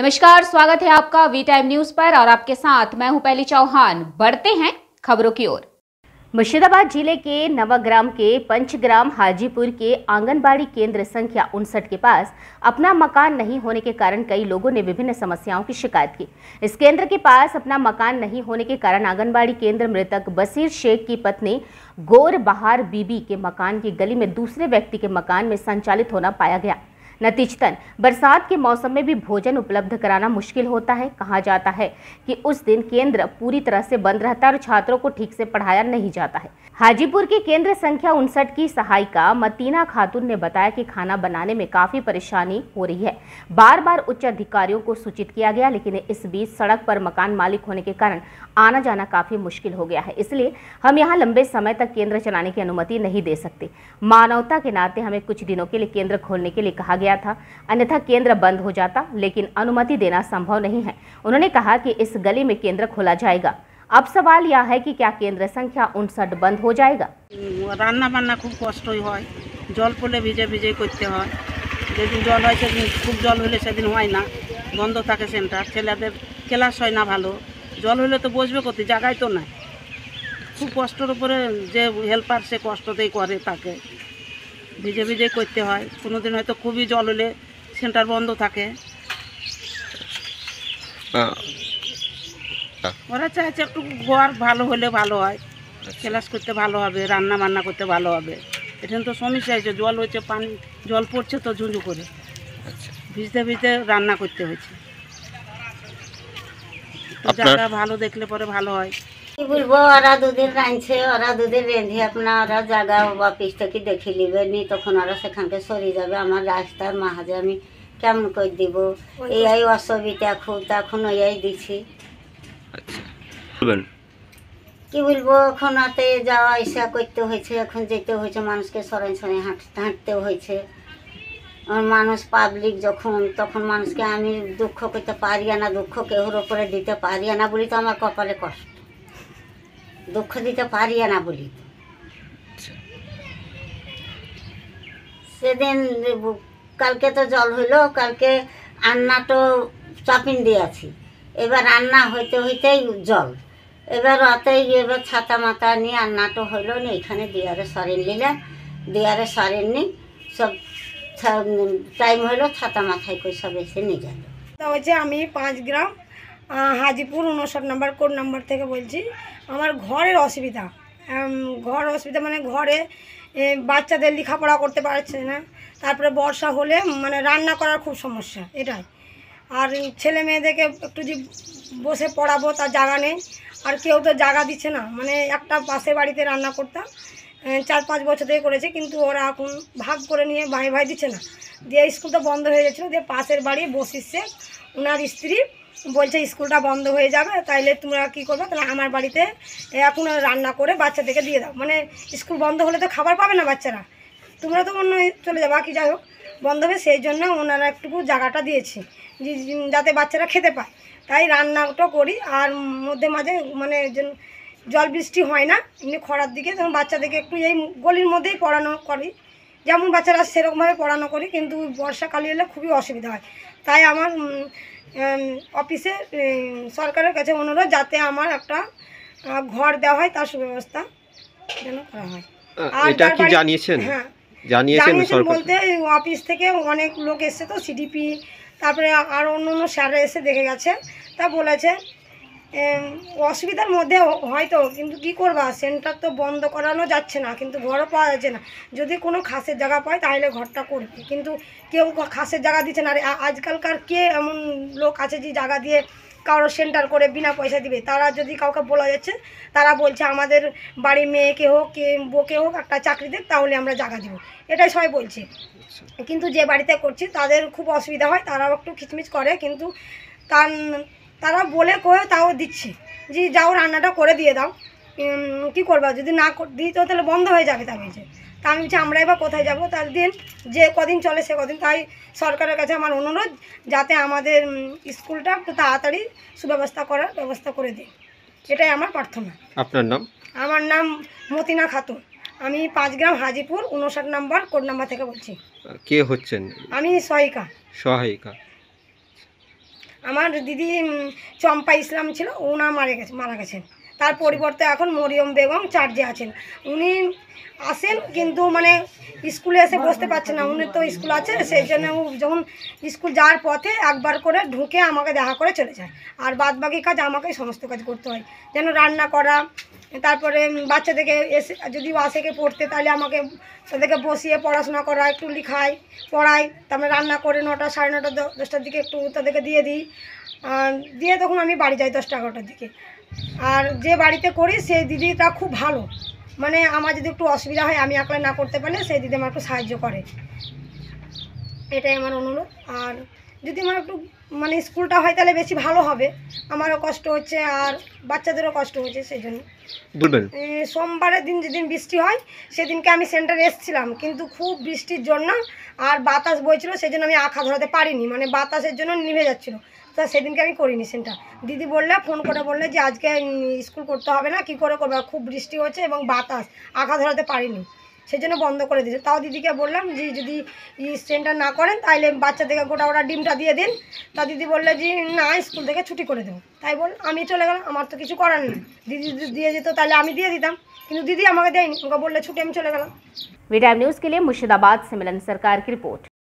नमस्कार स्वागत है आपका वी टाइम न्यूज पर और आपके साथ मैं हूं पहली चौहान बढ़ते हैं खबरों की ओर मुर्शिदाबाद जिले के नवाग्राम के पंचग्राम हाजीपुर के आंगनबाड़ी केंद्र संख्या उनसठ के पास अपना मकान नहीं होने के कारण कई लोगों ने विभिन्न समस्याओं की शिकायत की इस केंद्र के पास अपना मकान नहीं होने के कारण आंगनबाड़ी केंद्र मृतक बसीर शेख की पत्नी गोर बहार बीबी के मकान की गली में दूसरे व्यक्ति के मकान में संचालित होना पाया गया नतीजतन बरसात के मौसम में भी भोजन उपलब्ध कराना मुश्किल होता है कहा जाता है कि उस दिन केंद्र पूरी तरह से बंद रहता है और छात्रों को ठीक से पढ़ाया नहीं जाता है हाजीपुर के केंद्र संख्या उनसठ की सहायिका मतीना खातून ने बताया कि खाना बनाने में काफी परेशानी हो रही है बार बार उच्च अधिकारियों को सूचित किया गया लेकिन इस बीच सड़क पर मकान मालिक होने के कारण आना जाना काफी मुश्किल हो गया है इसलिए हम यहाँ लंबे समय तक केंद्र चलाने की अनुमति नहीं दे सकते मानवता के नाते हमें कुछ दिनों के लिए केंद्र खोलने के लिए कहा गया गया था अन्यथा केंद्र बंद हो जाता लेकिन अनुमति देना संभव नहीं है उन्होंने कहा कि इस गली में केंद्र खोला जाएगा अब सवाल यह है कि क्या केंद्र संख्या उनसठ बंद हो जाएगा रान्ना बान्ना खूब कष्ट হয় জল পড়লে ভিজে ভিজে করতে হয় যেদিন জল হয় সেদিন খুব জল হলে সেদিন হয় না বন্ধ থাকে সেন্টার ছেলেদের ক্লাস হয় না ভালো জল হলে তো বসবে কোথায় জায়গায় তো নাই খুব কষ্টের উপরে যে হেল্পার সে কষ্টতেই করে তাকে ভিজে ভিজে করতে হয় কোনো দিন হয়তো খুবই জল হলে সেন্টার বন্ধ থাকে ওরা চাইছে একটু ঘর ভালো হলে ভালো হয় আচ্ছা। ক্লাস করতে ভালো হবে রান্না বান্না করতে ভালো হবে এখানে তো সমস্যা হয়েছে জল হচ্ছে পানি জল পড়ছে তো ঝুঁঝু করে আচ্ছা। ভিজতে ভিজতে রান্না করতে হয়েছে জায়গা ভালো দেখলে পরে ভালো হয় কি বলবো ওরা দুদিন রাঁধছে ওরা দুদিন রেঁধে আপনার ওরা জায়গা অফিস থেকে দেখে নিবে নি তখন ওরা সেখানকে সরে যাবে আমার রাস্তার মাহাজে আমি কেমন করে দিব এই অসুবিধা খুব তখন ওই দিছি আচ্ছা। কি বলবো এখন হাতে যাওয়া আসা করতে হয়েছে এখন যেতে হয়েছে মানুষকে সরাই সরাই হাঁটতে হয়েছে মানুষ পাবলিক যখন তখন মানুষকে আমি দুঃখ করতে পারি না দুঃখ কেহর ওপরে দিতে পারি না বলি তো আমার কপালে কষ্ট দুঃখ দিতে পারি না বলি আচ্ছা। সেদিন কালকে তো জল হইলো কালকে রান্না তো চাপিন দিয়েছি এবার রান্না হইতে হইতেই জল এবার রাতেই এবার ছাতা মাতা নিয়ে রান্না তো হইলো না এখানে দেয়ারে সরেন নিলাম দেয়ারে সরেন নি সব টাইম হইলো ছাতা মাথায় করে সব এসে নিয়ে গেল হচ্ছে আমি পাঁচ গ্রাম হাজিপুর উনষাট নাম্বার কোড নাম্বার থেকে বলছি আমার ঘরের অসুবিধা ঘর অসুবিধা মানে ঘরে বাচ্চাদের লেখাপড়া করতে পারছে না তারপরে বর্ষা হলে মানে রান্না করার খুব সমস্যা এটাই আর ছেলে মেয়েদেরকে একটু যদি বসে পড়াবো তার জায়গা নেই আর কেউ তো জায়গা দিচ্ছে না মানে একটা পাশে বাড়িতে রান্না করতাম চার পাঁচ বছর থেকে করেছে কিন্তু ওরা এখন ভাগ করে নিয়ে ভাই ভাই দিচ্ছে না দিয়ে স্কুল তো বন্ধ হয়ে গেছিলো দিয়ে পাশের বাড়ি বসিচ্ছে ওনার স্ত্রী বলছে স্কুলটা বন্ধ হয়ে যাবে তাইলে তোমরা কি করবে তাহলে আমার বাড়িতে এখন রান্না করে বাচ্চাদেরকে দিয়ে দাও মানে স্কুল বন্ধ হলে তো খাবার পাবে না বাচ্চারা তোমরা তো অন্য চলে যাবা কি যাই হোক বন্ধ হবে সেই জন্য ওনারা একটুকু জায়গাটা দিয়েছি যাতে বাচ্চারা খেতে পায় তাই রান্নাটা করি আর মধ্যে মাঝে মানে জল বৃষ্টি হয় না এমনি খরার দিকে তখন বাচ্চাদেরকে একটু এই গলির মধ্যেই পড়ানো করি যেমন বাচ্চারা সেরকমভাবে পড়ানো করি কিন্তু বর্ষাকালে এলে খুবই অসুবিধা হয় তাই আমার অফিসে সরকারের কাছে অনুরোধ যাতে আমার একটা ঘর দেওয়া হয় তার সুব্যবস্থা যেন করা হয় আর এটা কি জানিয়েছেন হ্যাঁ জানিয়েছেন বলতে অফিস থেকে অনেক লোক এসছে তো সিডিপি তারপরে আর অন্য অন্য স্যাররা এসে দেখে গেছে তা বলেছে অসুবিধার মধ্যে হয়তো কিন্তু কি করবা সেন্টার তো বন্ধ করানো যাচ্ছে না কিন্তু ঘরও পাওয়া যাচ্ছে না যদি কোনো খাসের জায়গা পায় তাহলে ঘরটা করবে কিন্তু কেউ খাসের জায়গা দিচ্ছে না আর আজকালকার কে এমন লোক আছে যে জায়গা দিয়ে কারোর সেন্টার করে বিনা পয়সা দিবে তারা যদি কাউকে বলা যাচ্ছে তারা বলছে আমাদের বাড়ির মেয়েকে হোক কে বউকে হোক একটা চাকরি দেখ তাহলে আমরা জায়গা দিব এটাই সবাই বলছে কিন্তু যে বাড়িতে করছি তাদের খুব অসুবিধা হয় তারাও একটু খিচমিচ করে কিন্তু তার তারা বলে কয়েও তাও দিচ্ছে যে যাও রান্নাটা করে দিয়ে দাও কি করবা যদি না দিই তো তাহলে বন্ধ হয়ে যাবে তার বলছে তা আমি বলছি আমরা এবার কোথায় যাবো তার দিন যে কদিন চলে সে কদিন তাই সরকারের কাছে আমার অনুরোধ যাতে আমাদের স্কুলটা একটু তাড়াতাড়ি সুব্যবস্থা করার ব্যবস্থা করে দিই এটাই আমার প্রার্থনা আপনার নাম আমার নাম মতিনা খাতুন আমি পাঁচ গ্রাম হাজিপুর উনষাট নম্বর কোড নাম্বার থেকে বলছি কে হচ্ছেন আমি সহায়িকা সহায়িকা আমার দিদি চম্পা ইসলাম ছিল ওনা মারা গেছে মারা গেছেন তার পরিবর্তে এখন মরিয়ম বেগম চার্জে আছেন উনি আসেন কিন্তু মানে স্কুলে এসে বসতে পারছে না উনি তো স্কুল আছে সেই জন্য যখন স্কুল যাওয়ার পথে একবার করে ঢুকে আমাকে দেখা করে চলে যায় আর বাদ বাকি কাজ আমাকেই সমস্ত কাজ করতে হয় যেন রান্না করা তারপরে বাচ্চাদেরকে এসে যদি আসেকে পড়তে তাহলে আমাকে তাদেরকে বসিয়ে পড়াশোনা করা একটু লিখাই পড়াই তারপরে রান্না করে নটা সাড়ে নটা দশটার দিকে একটু তাদেরকে দিয়ে দিই দিয়ে তখন আমি বাড়ি যাই দশটা এগারোটার দিকে আর যে বাড়িতে করি সেই দিদিটা খুব ভালো মানে আমার যদি একটু অসুবিধা হয় আমি একলা না করতে পারলে সেই দিদি আমার একটু সাহায্য করে এটাই আমার অনুরোধ আর যদি আমার একটু মানে স্কুলটা হয় তাহলে বেশি ভালো হবে আমারও কষ্ট হচ্ছে আর বাচ্চাদেরও কষ্ট হচ্ছে সেই জন্য সোমবারের দিন যেদিন বৃষ্টি হয় সেদিনকে আমি সেন্টারে এসছিলাম কিন্তু খুব বৃষ্টির জন্য আর বাতাস বইছিল সেই জন্য আমি আঁকা ধরাতে পারিনি মানে বাতাসের জন্য নিভে যাচ্ছিলো তা সেদিনকে আমি করিনি সেন্টার দিদি বললে ফোন করে বললে যে আজকে স্কুল করতে হবে না কি করে করবে খুব বৃষ্টি হচ্ছে এবং বাতাস আঁকা ধরাতে পারিনি সেই জন্য বন্ধ করে দিয়েছে তাও দিদিকে বললাম যে যদি সেন্টার না করেন তাহলে বাচ্চাদেরকে গোটা ওটা ডিমটা দিয়ে দিন তা দিদি বললে যে না স্কুল থেকে ছুটি করে দেবো তাই বল আমি চলে গেলাম আমার তো কিছু করার নেই দিদি দিয়ে যেত তাহলে আমি দিয়ে দিতাম কিন্তু দিদি আমাকে দেয়নি ওকে বললে ছুটি আমি চলে গেলাম वी নিউজ কে লিয়ে মুর্শিদাবাদ मुर्शिदाबाद से मिलन রিপোর্ট